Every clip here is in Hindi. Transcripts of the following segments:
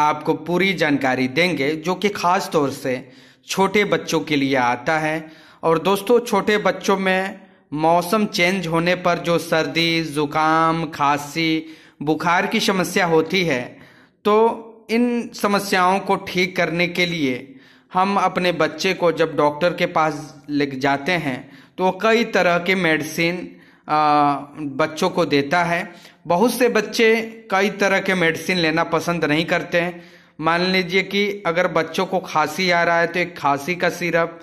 आपको पूरी जानकारी देंगे जो कि ख़ास तौर से छोटे बच्चों के लिए आता है और दोस्तों छोटे बच्चों में मौसम चेंज होने पर जो सर्दी ज़ुकाम खांसी बुखार की समस्या होती है तो इन समस्याओं को ठीक करने के लिए हम अपने बच्चे को जब डॉक्टर के पास ले जाते हैं तो कई तरह के मेडिसिन बच्चों को देता है बहुत से बच्चे कई तरह के मेडिसिन लेना पसंद नहीं करते हैं मान लीजिए कि अगर बच्चों को खांसी आ रहा है तो एक खांसी का सिरप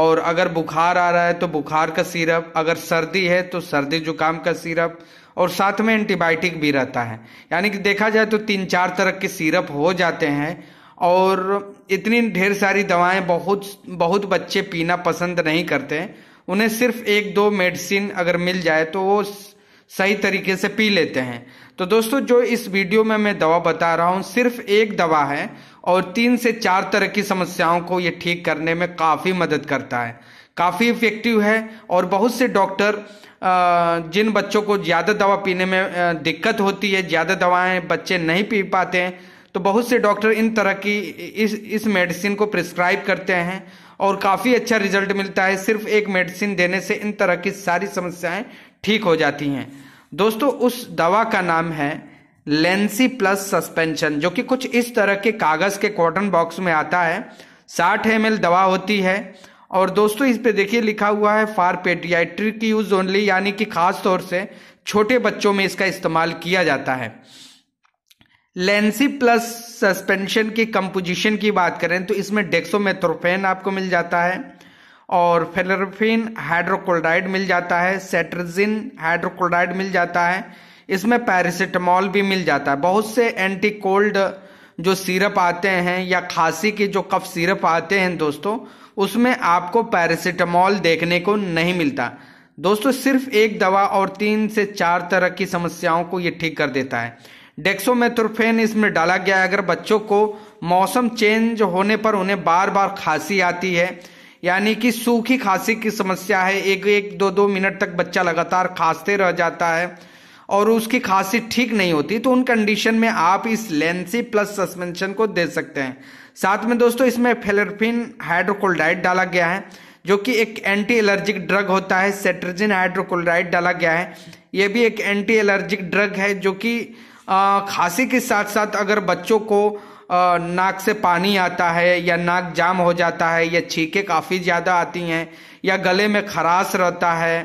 और अगर बुखार आ रहा है तो बुखार का सिरप अगर सर्दी है तो सर्दी जुकाम का सिरप और साथ में एंटीबायोटिक भी रहता है यानी कि देखा जाए तो तीन चार तरह के सिरप हो जाते हैं और इतनी ढेर सारी दवाएं बहुत बहुत बच्चे पीना पसंद नहीं करते उन्हें सिर्फ एक दो मेडिसिन अगर मिल जाए तो वो सही तरीके से पी लेते हैं तो दोस्तों जो इस वीडियो में मैं दवा बता रहा हूँ सिर्फ एक दवा है और तीन से चार तरह की समस्याओं को ये ठीक करने में काफ़ी मदद करता है काफ़ी इफ़ेक्टिव है और बहुत से डॉक्टर जिन बच्चों को ज़्यादा दवा पीने में दिक्कत होती है ज़्यादा दवाएं बच्चे नहीं पी पाते हैं तो बहुत से डॉक्टर इन तरह की इस इस मेडिसिन को प्रिस्क्राइब करते हैं और काफ़ी अच्छा रिजल्ट मिलता है सिर्फ एक मेडिसिन देने से इन तरह की सारी समस्याएं ठीक हो जाती हैं दोस्तों उस दवा का नाम है लेंसी प्लस सस्पेंशन जो कि कुछ इस तरह के कागज़ के कॉटन बॉक्स में आता है साठ एम दवा होती है और दोस्तों इस पे देखिए लिखा हुआ है फार पेडियाट्रिक यूज ओनली यानी कि खास तौर से छोटे बच्चों में इसका इस्तेमाल किया जाता है लेंसी प्लस सस्पेंशन की कंपोजिशन की बात करें तो इसमें डेक्सोमेथ्रोफेन आपको मिल जाता है और फेलरफिन हाइड्रोक्लोराइड मिल जाता है सेट्रजिन हाइड्रोक्लोराइड मिल जाता है इसमें पैरासीटामॉल भी मिल जाता है बहुत से एंटी कोल्ड जो सिरप आते हैं या खांसी के जो कफ सिरप आते हैं दोस्तों उसमें आपको पैरासीटामॉल देखने को नहीं मिलता दोस्तों सिर्फ एक दवा और तीन से चार तरह की समस्याओं को ये ठीक कर देता है डेक्सोमेथोरफेन इसमें डाला गया है अगर बच्चों को मौसम चेंज होने पर उन्हें बार बार खांसी आती है यानी कि सूखी खांसी की समस्या है एक एक दो दो मिनट तक बच्चा लगातार खांसते रह जाता है और उसकी खांसी ठीक नहीं होती तो उन कंडीशन में आप इस लेंसी प्लस सस्पेंशन को दे सकते हैं साथ में दोस्तों इसमें फेलरफिन हाइड्रोकोलडाइट डाला गया है जो कि एक एंटी एलर्जिक ड्रग होता है सेट्रजिन हाइड्रोकोल्डाइड डाला गया है यह भी एक एंटी एलर्जिक ड्रग है जो कि खांसी के साथ साथ अगर बच्चों को नाक से पानी आता है या नाक जाम हो जाता है या छीकें काफ़ी ज़्यादा आती हैं या गले में खराश रहता है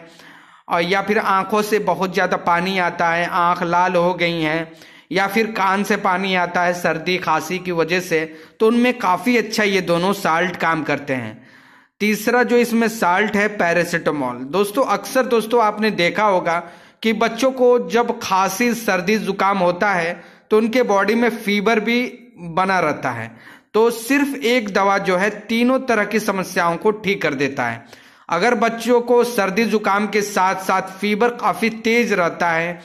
और या फिर आँखों से बहुत ज़्यादा पानी आता है आँख लाल हो गई हैं या फिर कान से पानी आता है सर्दी खांसी की वजह से तो उनमें काफ़ी अच्छा ये दोनों साल्ट काम करते हैं तीसरा जो इसमें साल्ट है पैरासीटामोल दोस्तों अक्सर दोस्तों आपने देखा होगा कि बच्चों को जब खांसी सर्दी जुकाम होता है तो उनके बॉडी में फीवर भी बना रहता है तो सिर्फ एक दवा जो है तीनों तरह की समस्याओं को ठीक कर देता है अगर बच्चों को सर्दी जुकाम के साथ साथ फीवर काफ़ी तेज रहता है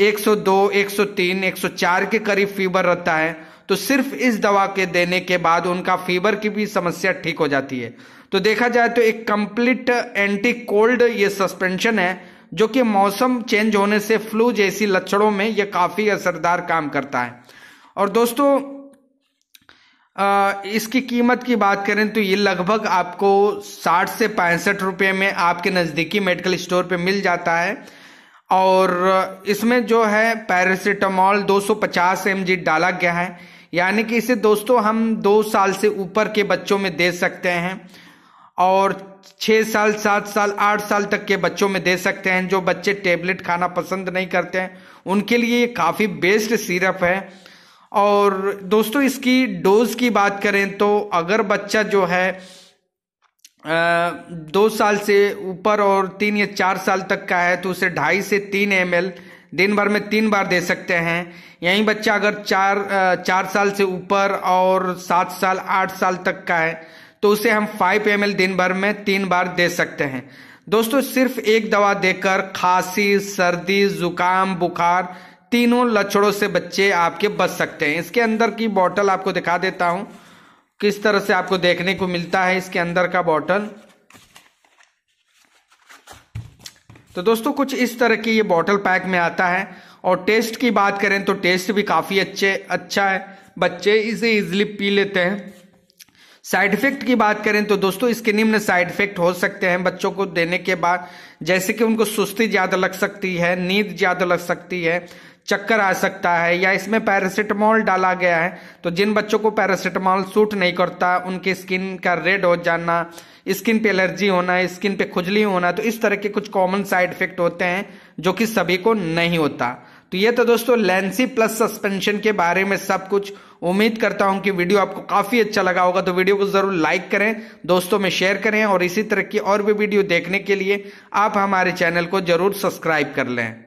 102, 103, 104 के करीब फीवर रहता है तो सिर्फ इस दवा के देने के बाद उनका फीवर की भी समस्या ठीक हो जाती है तो देखा जाए तो एक कंप्लीट एंटी कोल्ड ये सस्पेंशन है जो कि मौसम चेंज होने से फ्लू जैसी लक्षणों में यह काफ़ी असरदार काम करता है और दोस्तों इसकी कीमत की बात करें तो ये लगभग आपको 60 से पैंसठ रुपये में आपके नज़दीकी मेडिकल स्टोर पे मिल जाता है और इसमें जो है पैरासीटामॉल 250 सौ डाला गया है यानी कि इसे दोस्तों हम दो साल से ऊपर के बच्चों में दे सकते हैं और छः साल सात साल आठ साल तक के बच्चों में दे सकते हैं जो बच्चे टेबलेट खाना पसंद नहीं करते हैं उनके लिए ये काफ़ी बेस्ट सिरप है और दोस्तों इसकी डोज की बात करें तो अगर बच्चा जो है दो साल से ऊपर और तीन या चार साल तक का है तो उसे ढाई से तीन एम दिन भर में तीन बार दे सकते हैं यही बच्चा अगर चार चार साल से ऊपर और सात साल आठ साल तक का है तो उसे हम फाइव एम दिन भर में तीन बार दे सकते हैं दोस्तों सिर्फ एक दवा देकर खांसी सर्दी जुकाम बुखार तीनों लक्षणों से बच्चे आपके बच सकते हैं इसके अंदर की बॉटल आपको दिखा देता हूं किस तरह से आपको देखने को मिलता है इसके अंदर का बॉटल तो दोस्तों कुछ इस तरह की ये बॉटल पैक में आता है और टेस्ट की बात करें तो टेस्ट भी काफ़ी अच्छे अच्छा है बच्चे इसे इजिली पी लेते हैं साइड इफेक्ट की बात करें तो दोस्तों इसके निम्न साइड इफेक्ट हो सकते हैं बच्चों को देने के बाद जैसे कि उनको सुस्ती ज़्यादा लग सकती है नींद ज़्यादा लग सकती है चक्कर आ सकता है या इसमें पैरासिटामॉल डाला गया है तो जिन बच्चों को पैरासिटामॉल सूट नहीं करता उनके स्किन का रेड हो जाना स्किन पे एलर्जी होना स्किन पे खुजली होना तो इस तरह के कुछ कॉमन साइड इफेक्ट होते हैं जो कि सभी को नहीं होता तो ये तो दोस्तों लेंसी प्लस सस्पेंशन के बारे में सब कुछ उम्मीद करता हूं कि वीडियो आपको काफी अच्छा लगा होगा तो वीडियो को जरूर लाइक करें दोस्तों में शेयर करें और इसी तरह की और भी वीडियो देखने के लिए आप हमारे चैनल को जरूर सब्सक्राइब कर लें